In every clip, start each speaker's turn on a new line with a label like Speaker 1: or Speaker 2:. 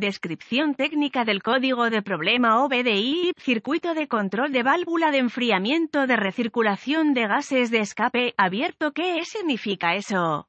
Speaker 1: Descripción técnica del código de problema OBDI, circuito de control de válvula de enfriamiento de recirculación de gases de escape abierto. ¿Qué significa eso?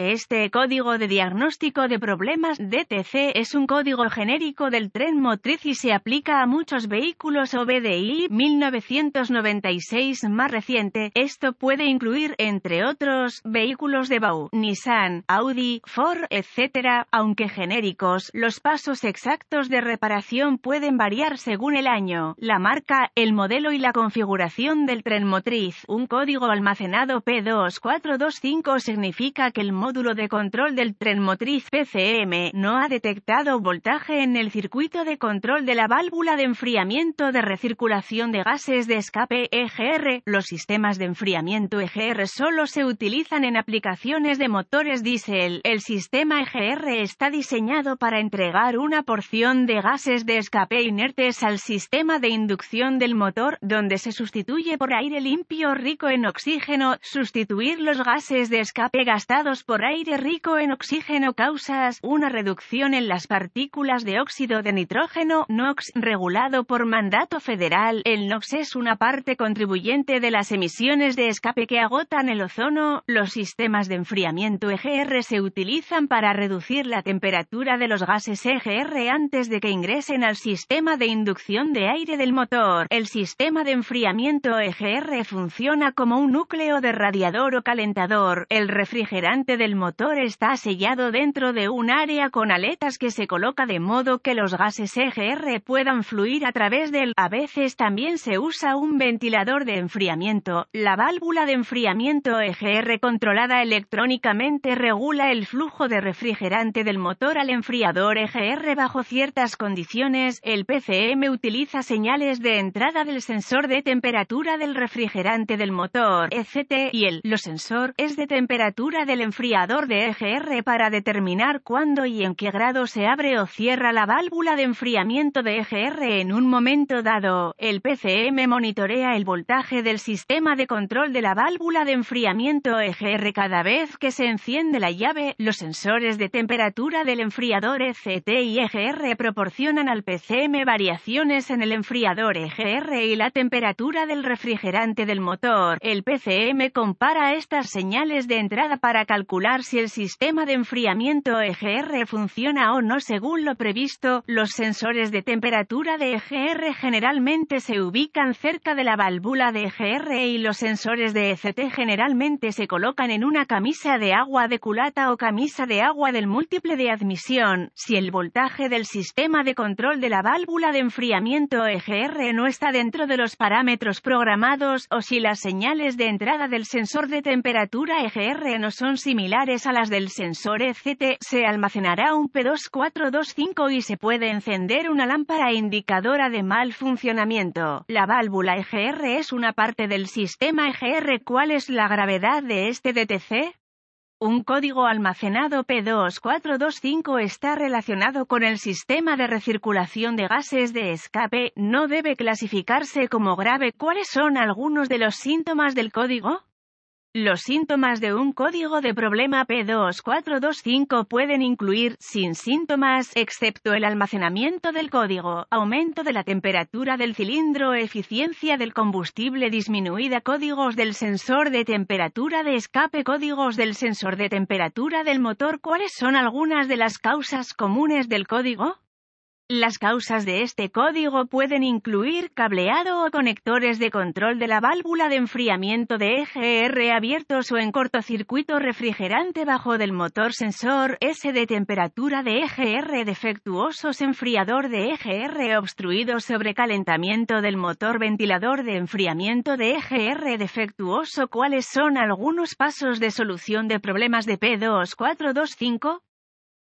Speaker 1: Este código de diagnóstico de problemas DTC es un código genérico del tren motriz y se aplica a muchos vehículos OBDI 1996 más reciente. Esto puede incluir, entre otros, vehículos de BAU, Nissan, Audi, Ford, etc. Aunque genéricos, los pasos exactos de reparación pueden variar según el año, la marca, el modelo y la configuración del tren motriz. Un código almacenado P2425 significa que el el módulo de control del tren motriz PCM no ha detectado voltaje en el circuito de control de la válvula de enfriamiento de recirculación de gases de escape EGR. Los sistemas de enfriamiento EGR solo se utilizan en aplicaciones de motores diésel. El sistema EGR está diseñado para entregar una porción de gases de escape inertes al sistema de inducción del motor, donde se sustituye por aire limpio rico en oxígeno, sustituir los gases de escape gastados por aire rico en oxígeno causas una reducción en las partículas de óxido de nitrógeno, NOx, regulado por mandato federal. El NOx es una parte contribuyente de las emisiones de escape que agotan el ozono. Los sistemas de enfriamiento EGR se utilizan para reducir la temperatura de los gases EGR antes de que ingresen al sistema de inducción de aire del motor. El sistema de enfriamiento EGR funciona como un núcleo de radiador o calentador. El refrigerante del el motor está sellado dentro de un área con aletas que se coloca de modo que los gases EGR puedan fluir a través del... A veces también se usa un ventilador de enfriamiento. La válvula de enfriamiento EGR controlada electrónicamente regula el flujo de refrigerante del motor al enfriador EGR bajo ciertas condiciones. El PCM utiliza señales de entrada del sensor de temperatura del refrigerante del motor, etc. y el lo sensor es de temperatura del enfriador de EGR para determinar cuándo y en qué grado se abre o cierra la válvula de enfriamiento de EGR en un momento dado. El PCM monitorea el voltaje del sistema de control de la válvula de enfriamiento EGR cada vez que se enciende la llave. Los sensores de temperatura del enfriador ECT y EGR proporcionan al PCM variaciones en el enfriador EGR y la temperatura del refrigerante del motor. El PCM compara estas señales de entrada para calcular si el sistema de enfriamiento EGR funciona o no según lo previsto. Los sensores de temperatura de EGR generalmente se ubican cerca de la válvula de EGR y los sensores de ECT generalmente se colocan en una camisa de agua de culata o camisa de agua del múltiple de admisión. Si el voltaje del sistema de control de la válvula de enfriamiento EGR no está dentro de los parámetros programados o si las señales de entrada del sensor de temperatura EGR no son similares a las del sensor ECT, se almacenará un P2425 y se puede encender una lámpara indicadora de mal funcionamiento. La válvula EGR es una parte del sistema EGR. ¿Cuál es la gravedad de este DTC? Un código almacenado P2425 está relacionado con el sistema de recirculación de gases de escape, no debe clasificarse como grave. ¿Cuáles son algunos de los síntomas del código? Los síntomas de un código de problema P2425 pueden incluir, sin síntomas, excepto el almacenamiento del código, aumento de la temperatura del cilindro, eficiencia del combustible disminuida, códigos del sensor de temperatura de escape, códigos del sensor de temperatura del motor. ¿Cuáles son algunas de las causas comunes del código? Las causas de este código pueden incluir cableado o conectores de control de la válvula de enfriamiento de EGR abiertos o en cortocircuito refrigerante bajo del motor sensor S de temperatura de EGR defectuosos enfriador de EGR obstruido sobrecalentamiento del motor ventilador de enfriamiento de EGR defectuoso ¿Cuáles son algunos pasos de solución de problemas de P2425?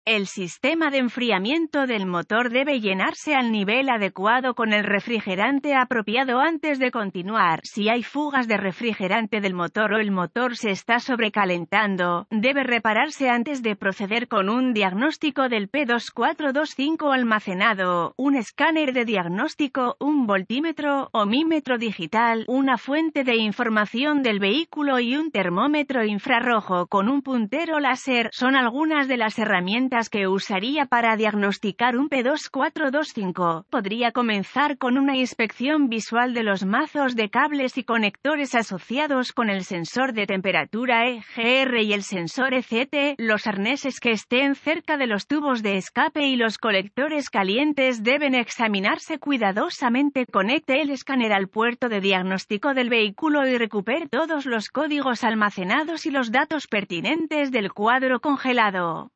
Speaker 1: El sistema de enfriamiento del motor debe llenarse al nivel adecuado con el refrigerante apropiado antes de continuar. Si hay fugas de refrigerante del motor o el motor se está sobrecalentando, debe repararse antes de proceder con un diagnóstico del P2425 almacenado, un escáner de diagnóstico, un voltímetro o mímetro digital, una fuente de información del vehículo y un termómetro infrarrojo con un puntero láser son algunas de las herramientas que usaría para diagnosticar un P2425. Podría comenzar con una inspección visual de los mazos de cables y conectores asociados con el sensor de temperatura EGR y el sensor ECT, los arneses que estén cerca de los tubos de escape y los colectores calientes deben examinarse cuidadosamente. Conecte el escáner al puerto de diagnóstico del vehículo y recupere todos los códigos almacenados y los datos pertinentes del cuadro congelado.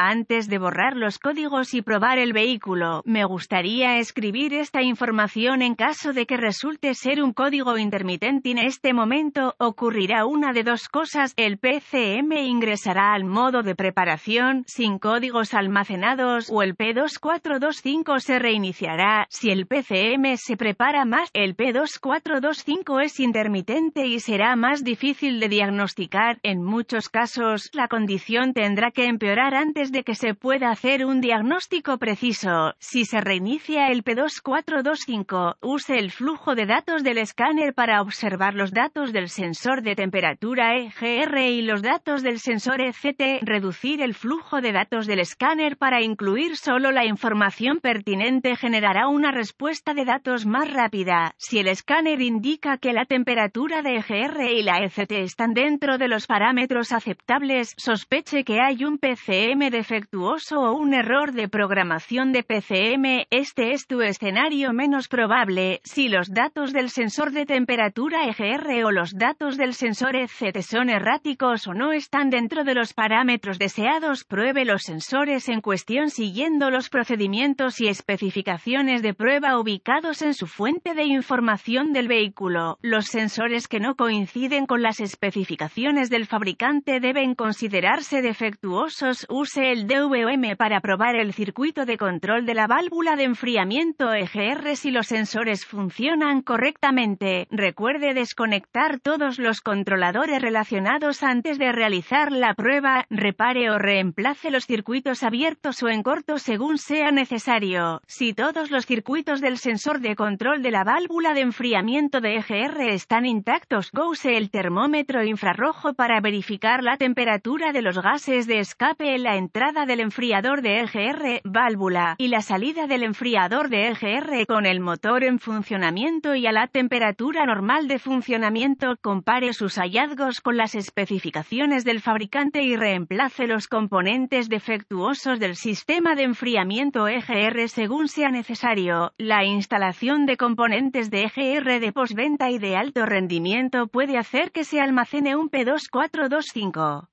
Speaker 1: Antes de borrar los códigos y probar el vehículo, me gustaría escribir esta información en caso de que resulte ser un código intermitente. En este momento ocurrirá una de dos cosas. El PCM ingresará al modo de preparación sin códigos almacenados o el P2425 se reiniciará. Si el PCM se prepara más, el P2425 es intermitente y será más difícil de diagnosticar. En muchos casos, la condición tendrá que empeorar antes de que se pueda hacer un diagnóstico preciso. Si se reinicia el P2425, use el flujo de datos del escáner para observar los datos del sensor de temperatura EGR y los datos del sensor ECT, reducir el flujo de datos del escáner para incluir solo la información pertinente generará una respuesta de datos más rápida. Si el escáner indica que la temperatura de EGR y la ECT están dentro de los parámetros aceptables, sospeche que hay un PCM de defectuoso o un error de programación de PCM, este es tu escenario menos probable, si los datos del sensor de temperatura EGR o los datos del sensor ECT son erráticos o no están dentro de los parámetros deseados, pruebe los sensores en cuestión siguiendo los procedimientos y especificaciones de prueba ubicados en su fuente de información del vehículo. Los sensores que no coinciden con las especificaciones del fabricante deben considerarse defectuosos. Use el DVM para probar el circuito de control de la válvula de enfriamiento EGR si los sensores funcionan correctamente. Recuerde desconectar todos los controladores relacionados antes de realizar la prueba. Repare o reemplace los circuitos abiertos o en corto según sea necesario. Si todos los circuitos del sensor de control de la válvula de enfriamiento de EGR están intactos, use el termómetro infrarrojo para verificar la temperatura de los gases de escape en la entrada entrada del enfriador de EGR, válvula, y la salida del enfriador de EGR con el motor en funcionamiento y a la temperatura normal de funcionamiento. Compare sus hallazgos con las especificaciones del fabricante y reemplace los componentes defectuosos del sistema de enfriamiento EGR según sea necesario. La instalación de componentes de EGR de postventa y de alto rendimiento puede hacer que se almacene un P2425.